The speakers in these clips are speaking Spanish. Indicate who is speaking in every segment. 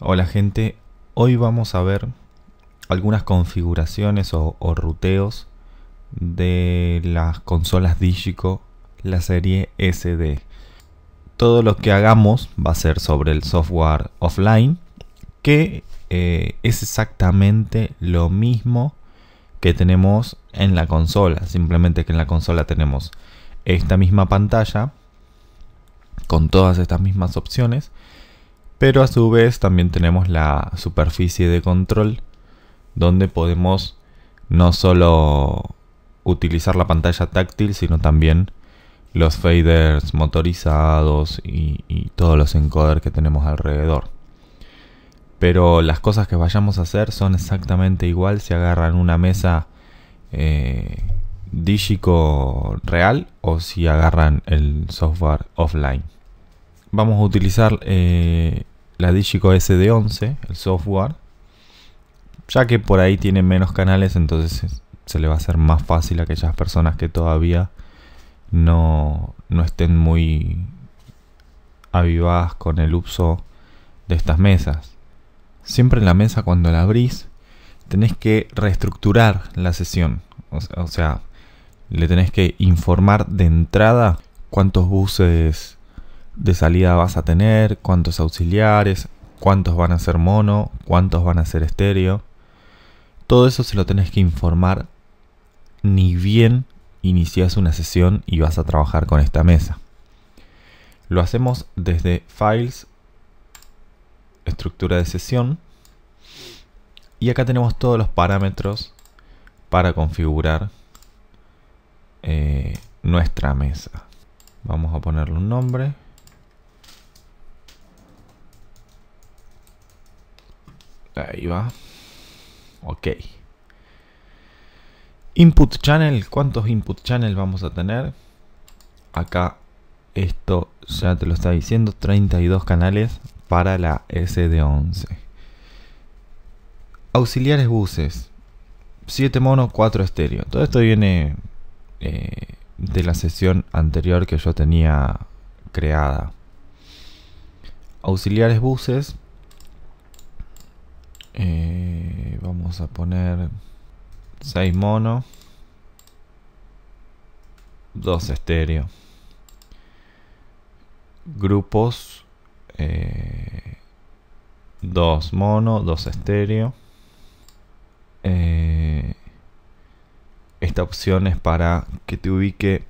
Speaker 1: Hola gente, hoy vamos a ver algunas configuraciones o, ruteos de las consolas Digico, la serie SD. Todo lo que hagamos va a ser sobre el software offline, que eh, es exactamente lo mismo que tenemos en la consola. Simplemente que en la consola tenemos esta misma pantalla con todas estas mismas opciones pero a su vez también tenemos la superficie de control donde podemos no solo utilizar la pantalla táctil, sino también los faders motorizados y, todos los encoders que tenemos alrededor. Pero las cosas que vayamos a hacer son exactamente igual si agarran una mesa eh, dígico real o si agarran el software offline vamos a utilizar eh, la Digico SD11, el software, ya que por ahí tiene menos canales, entonces se le va a hacer más fácil a aquellas personas que todavía no, estén muy avivadas con el uso de estas mesas. Siempre en la mesa cuando la abrís tenés que reestructurar la sesión, o sea le tenés que informar de entrada cuántos buses de salida vas a tener, cuántos auxiliares, cuántos van a ser mono, cuántos van a ser estéreo. Todo eso se lo tenés que informar ni bien inicias una sesión y vas a trabajar con esta mesa. Lo hacemos desde Files, Estructura de sesión. Y acá tenemos todos los parámetros para configurar eh, nuestra mesa. Vamos a ponerle un nombre. Ahí va. Ok. Input channel. ¿Cuántos input channel vamos a tener? Acá esto ya te lo está diciendo. 32 canales para la SD11. Auxiliares buses. 7 mono, 4 estéreo. Todo esto viene eh, de la sesión anterior que yo tenía creada. Auxiliares buses eh, vamos a poner 6 mono. 2 estéreo. Grupos. 2 mono, 2 estéreo. Eh, esta opción es para que te ubique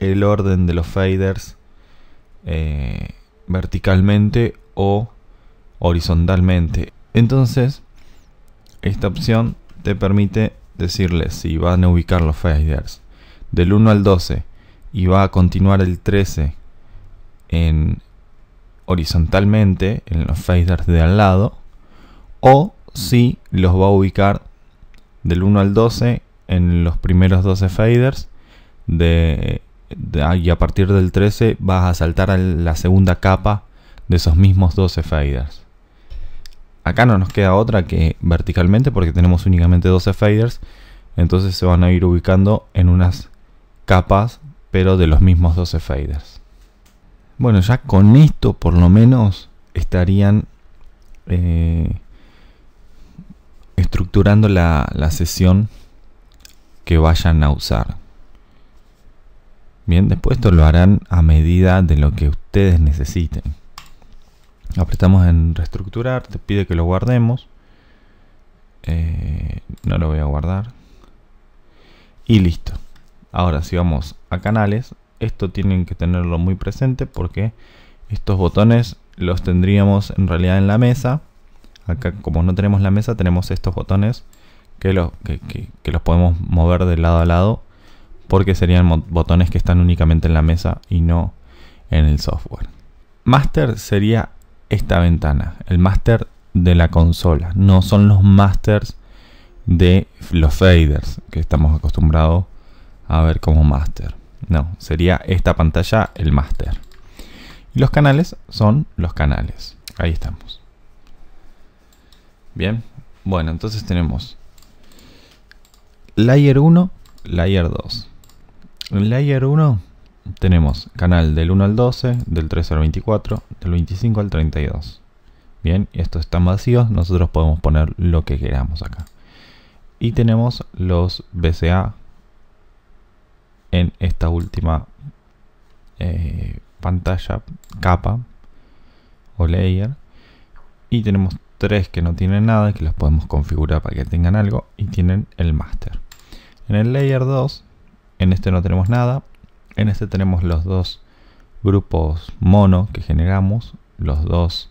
Speaker 1: el orden de los faders eh, verticalmente o horizontalmente. Entonces, esta opción te permite decirle si van a ubicar los faders del 1 al 12 y va a continuar el 13 horizontalmente en los faders de al lado o si los va a ubicar del 1 al 12 en los primeros 12 faders y a partir del 13 vas a saltar a la segunda capa de esos mismos 12 faders. Acá no nos queda otra que verticalmente porque tenemos únicamente 12 faders. Entonces se van a ir ubicando en unas capas, pero de los mismos 12 faders. Bueno, ya con esto por lo menos estarían eh, estructurando la, la sesión que vayan a usar. Bien, después esto lo harán a medida de lo que ustedes necesiten apretamos en reestructurar, te pide que lo guardemos. Eh, no lo voy a guardar. Y listo. Ahora si vamos a canales, esto tienen que tenerlo muy presente porque estos botones los tendríamos en realidad en la mesa. Acá como no tenemos la mesa tenemos estos botones que, que los podemos mover de lado a lado porque serían botones que están únicamente en la mesa y no en el software. Master sería esta ventana, el máster de la consola, no son los masters de los faders que estamos acostumbrados a ver como master. No, sería esta pantalla el master. Y los canales son los canales. Ahí estamos. Bien, bueno, entonces tenemos layer 1, layer 2. layer 1 tenemos canal del 1 al 12, del 3 al 24, del 25 al 32. Bien, estos están vacíos, nosotros podemos poner lo que queramos acá. Y tenemos los BCA en esta última eh, pantalla, capa o layer. Y tenemos tres que no tienen nada, que los podemos configurar para que tengan algo y tienen el master. En el layer 2, en este no tenemos nada, en este tenemos los dos grupos mono que generamos, los dos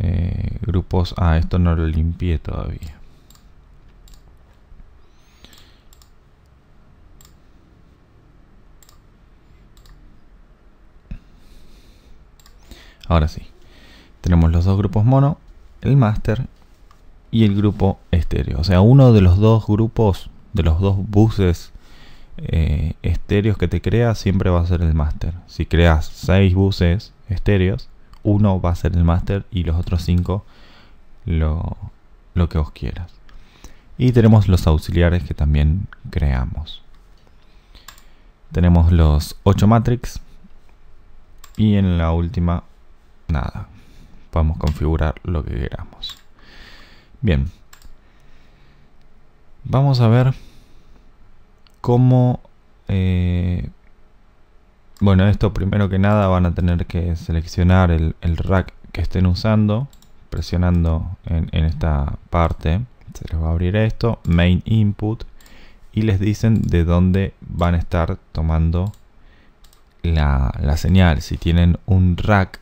Speaker 1: eh, grupos... Ah, esto no lo limpié todavía. Ahora sí. Tenemos los dos grupos mono, el master y el grupo estéreo. O sea, uno de los dos grupos, de los dos buses eh, estéreos que te creas siempre va a ser el máster. Si creas 6 buses estéreos, uno va a ser el máster y los otros 5 lo, lo que os quieras. Y tenemos los auxiliares que también creamos. Tenemos los 8 matrix. Y en la última, nada. Podemos configurar lo que queramos. Bien. Vamos a ver cómo... Eh, bueno, esto primero que nada van a tener que seleccionar el, rack que estén usando, presionando en, esta parte. Se les va a abrir esto, main input, y les dicen de dónde van a estar tomando la, señal. Si tienen un rack,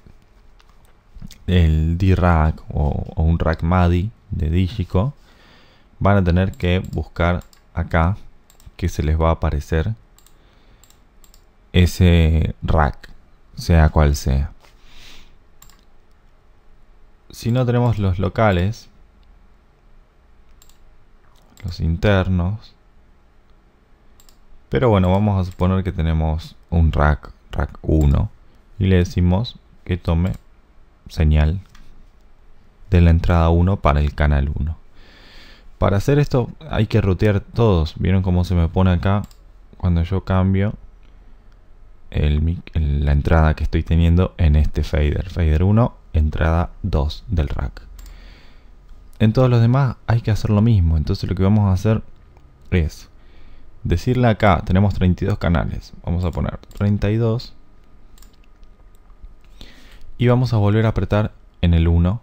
Speaker 1: el D-Rack o, un rack MADI de digico van a tener que buscar acá que se les va a aparecer ese rack, sea cual sea. Si no tenemos los locales, los internos, pero bueno, vamos a suponer que tenemos un rack, rack 1, y le decimos que tome señal de la entrada 1 para el canal 1. Para hacer esto hay que rotear todos. ¿Vieron cómo se me pone acá cuando yo cambio la entrada que estoy teniendo en este fader? Fader 1, entrada 2 del rack. En todos los demás hay que hacer lo mismo. Entonces lo que vamos a hacer es decirle acá, tenemos 32 canales. Vamos a poner 32. Y vamos a volver a apretar en el 1.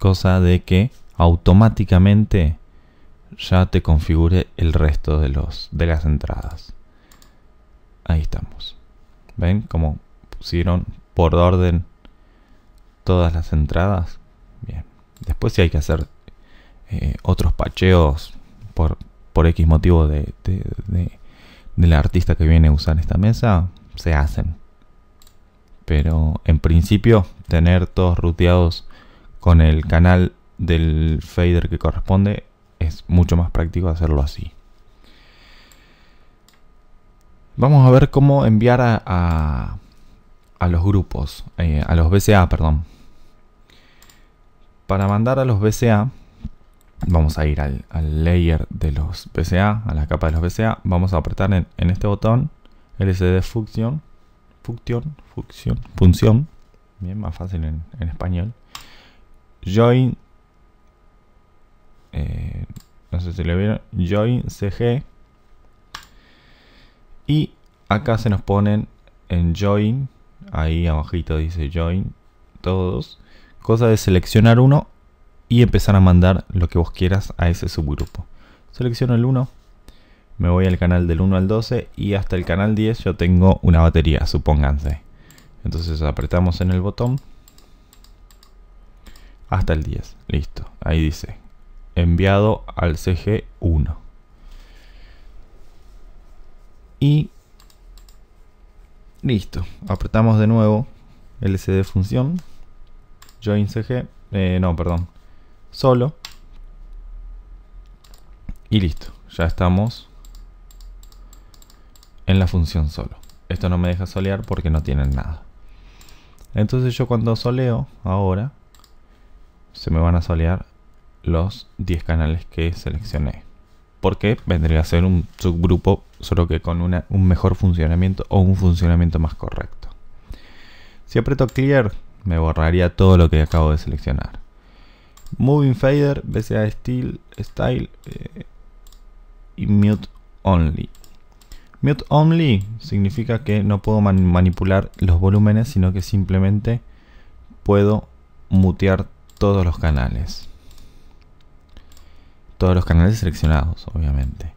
Speaker 1: Cosa de que automáticamente ya te configure el resto de, los, de las entradas. Ahí estamos. ¿Ven cómo pusieron por orden todas las entradas? Bien. Después si hay que hacer eh, otros pacheos por, por X motivo de, la artista que viene a usar esta mesa, se hacen. Pero en principio tener todos ruteados con el canal del fader que corresponde, es mucho más práctico hacerlo así. Vamos a ver cómo enviar a, a, los grupos, eh, a los BCA, perdón. Para mandar a los BCA, vamos a ir al, layer de los BCA, a la capa de los BCA, vamos a apretar en, este botón LCD Function, Function, función Función, bien más fácil en, en español, Join eh, no sé si lo vieron, join cg. Y acá se nos ponen en join, ahí abajito dice join, todos. Cosa de seleccionar uno y empezar a mandar lo que vos quieras a ese subgrupo. Selecciono el 1, me voy al canal del 1 al 12 y hasta el canal 10 yo tengo una batería, supónganse. Entonces apretamos en el botón hasta el 10, listo, ahí dice enviado al CG1. Y listo. Apretamos de nuevo LCD función. Join CG. Eh, no, perdón. Solo. Y listo. Ya estamos en la función solo. Esto no me deja solear porque no tienen nada. Entonces yo cuando soleo ahora, se me van a solear los 10 canales que seleccioné. Porque vendría a ser un subgrupo solo que con un mejor funcionamiento o un funcionamiento más correcto. Si aprieto clear me borraría todo lo que acabo de seleccionar. Moving Fader, BCA Style, style eh, y Mute Only. Mute Only significa que no puedo manipular los volúmenes, sino que simplemente puedo mutear todos los canales. Todos los canales seleccionados, obviamente.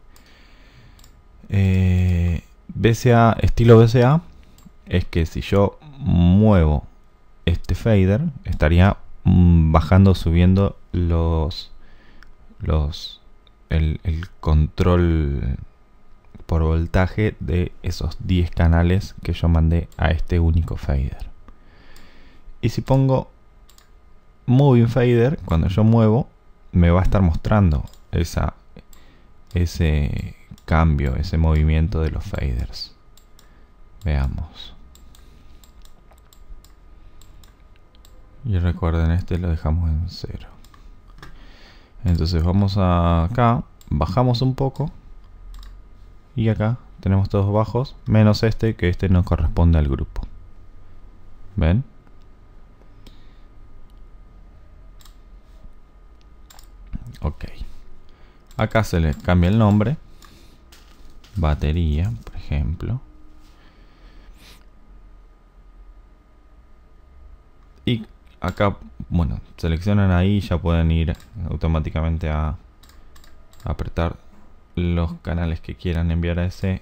Speaker 1: Eh, estilo BCA, es que si yo muevo este fader, estaría mm, bajando, subiendo los, los, el, el control por voltaje de esos 10 canales que yo mandé a este único fader. Y si pongo Moving Fader, cuando yo muevo, me va a estar mostrando esa, ese cambio, ese movimiento de los faders. Veamos. Y recuerden, este lo dejamos en cero. Entonces vamos acá, bajamos un poco. Y acá tenemos todos bajos, menos este, que este no corresponde al grupo. ¿Ven? Acá se le cambia el nombre. Batería, por ejemplo. Y acá, bueno, seleccionan ahí y ya pueden ir automáticamente a apretar los canales que quieran enviar a ese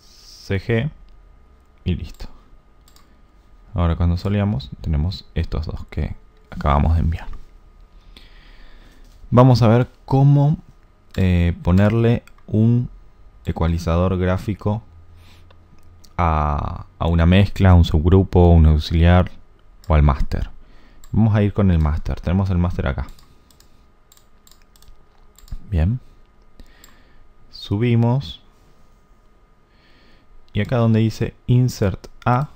Speaker 1: CG y listo. Ahora cuando solíamos tenemos estos dos que acabamos de enviar vamos a ver cómo eh, ponerle un ecualizador gráfico a, una mezcla, un subgrupo, un auxiliar o al máster. Vamos a ir con el máster. Tenemos el máster acá. Bien. Subimos. Y acá donde dice Insert A,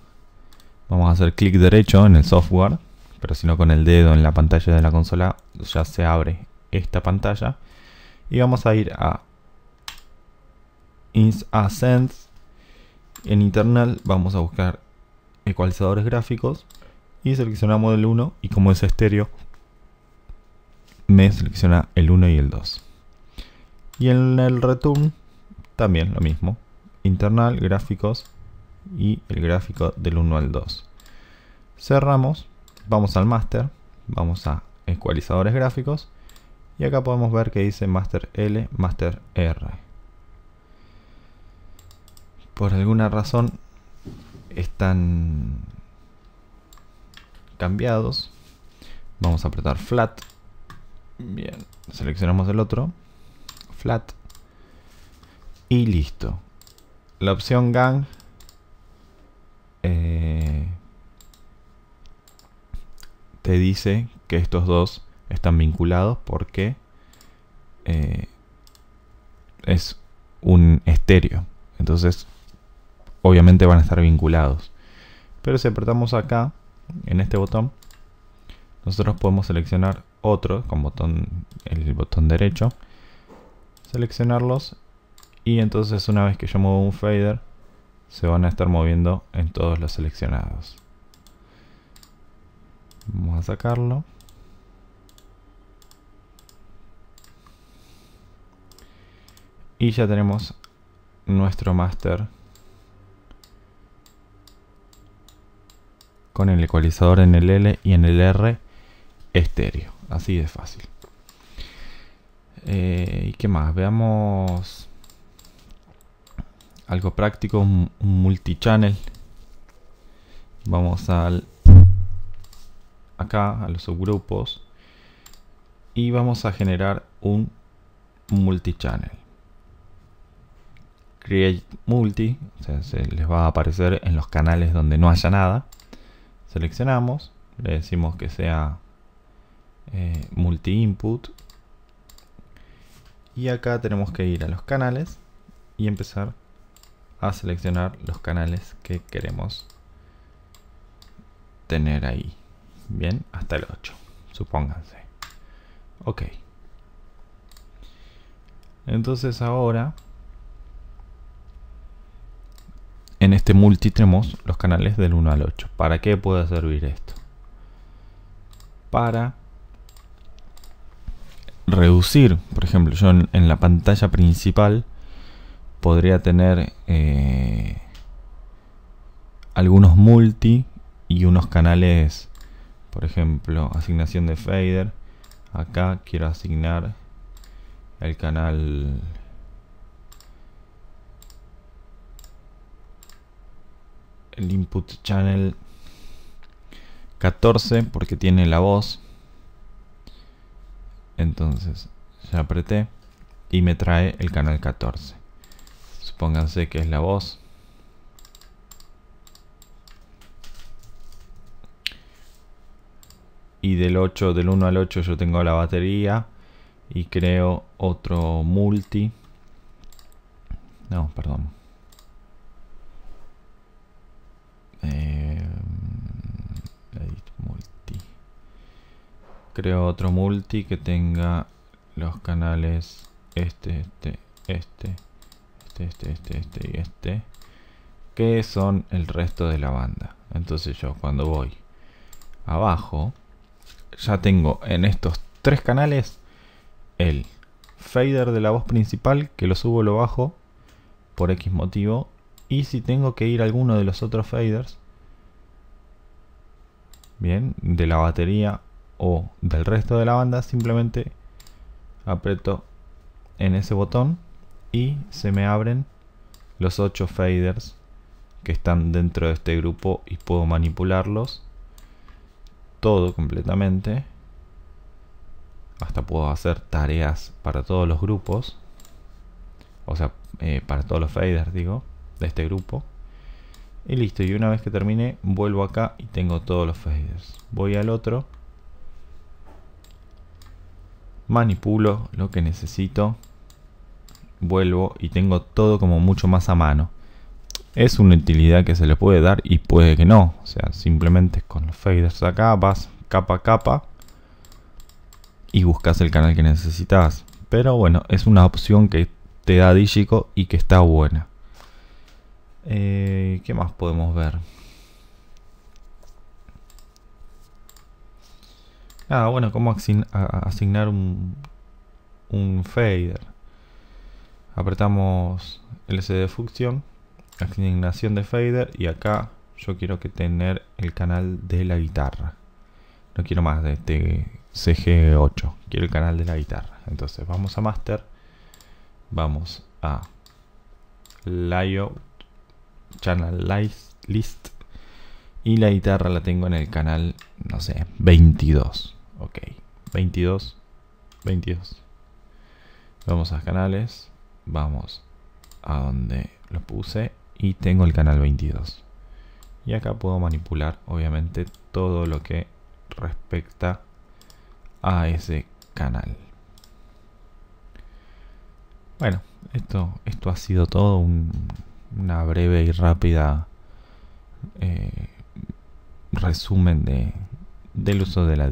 Speaker 1: vamos a hacer clic derecho en el software, pero si no con el dedo en la pantalla de la consola ya se abre esta pantalla. Y vamos a ir a Ascend. En internal vamos a buscar ecualizadores gráficos y seleccionamos el 1 y como es estéreo me selecciona el 1 y el 2. Y en el return también lo mismo. Internal, gráficos y el gráfico del 1 al 2. Cerramos, vamos al master, vamos a ecualizadores gráficos y acá podemos ver que dice master L, master R. Por alguna razón están cambiados. Vamos a apretar flat. Bien, seleccionamos el otro. Flat. Y listo. La opción GAN eh, te dice que estos dos están vinculados porque eh, es un estéreo. Entonces, obviamente van a estar vinculados. Pero si apretamos acá, en este botón, nosotros podemos seleccionar otro con botón, el botón derecho, seleccionarlos y entonces una vez que yo muevo un fader, se van a estar moviendo en todos los seleccionados. Vamos a sacarlo. Y ya tenemos nuestro master con el ecualizador en el L y en el R estéreo. Así de fácil. Eh, ¿Y qué más? Veamos algo práctico, un, multichannel. Vamos al acá a los subgrupos y vamos a generar un multichannel. Create Multi, o sea, se les va a aparecer en los canales donde no haya nada. Seleccionamos, le decimos que sea eh, Multi Input. Y acá tenemos que ir a los canales y empezar a seleccionar los canales que queremos tener ahí. Bien, hasta el 8, supónganse. Ok. Entonces ahora en este multi tenemos los canales del 1 al 8. ¿Para qué puede servir esto? Para reducir, por ejemplo, yo en, la pantalla principal podría tener eh, algunos multi y unos canales, por ejemplo, asignación de fader. Acá quiero asignar el canal el input channel 14 porque tiene la voz. Entonces ya apreté y me trae el canal 14. Supónganse que es la voz. Y del 8, del 1 al 8 yo tengo la batería y creo otro multi. No, perdón. creo otro multi que tenga los canales este, este, este, este, este, este, este, y este, que son el resto de la banda. Entonces yo cuando voy abajo, ya tengo en estos tres canales el fader de la voz principal, que lo subo y lo bajo por X motivo, y si tengo que ir a alguno de los otros faders, bien, de la batería o del resto de la banda, simplemente aprieto en ese botón y se me abren los 8 faders que están dentro de este grupo y puedo manipularlos todo completamente hasta puedo hacer tareas para todos los grupos o sea eh, para todos los faders digo de este grupo y listo y una vez que termine vuelvo acá y tengo todos los faders voy al otro manipulo lo que necesito, vuelvo y tengo todo como mucho más a mano. Es una utilidad que se le puede dar y puede que no. O sea, simplemente con los faders acá vas capa a capa y buscas el canal que necesitas. Pero bueno, es una opción que te da Digico y que está buena. Eh, ¿Qué más podemos ver? Ah, bueno, ¿cómo asignar un, fader? Apretamos de Function, asignación de fader y acá yo quiero que tener el canal de la guitarra. No quiero más de este CG8, quiero el canal de la guitarra. Entonces vamos a Master, vamos a Layout, Channel List y la guitarra la tengo en el canal, no sé, 22. Ok, 22, 22. Vamos a canales, vamos a donde lo puse y tengo el canal 22. Y acá puedo manipular obviamente todo lo que respecta a ese canal. Bueno, esto, esto ha sido todo una breve y rápida eh, resumen de, del uso de la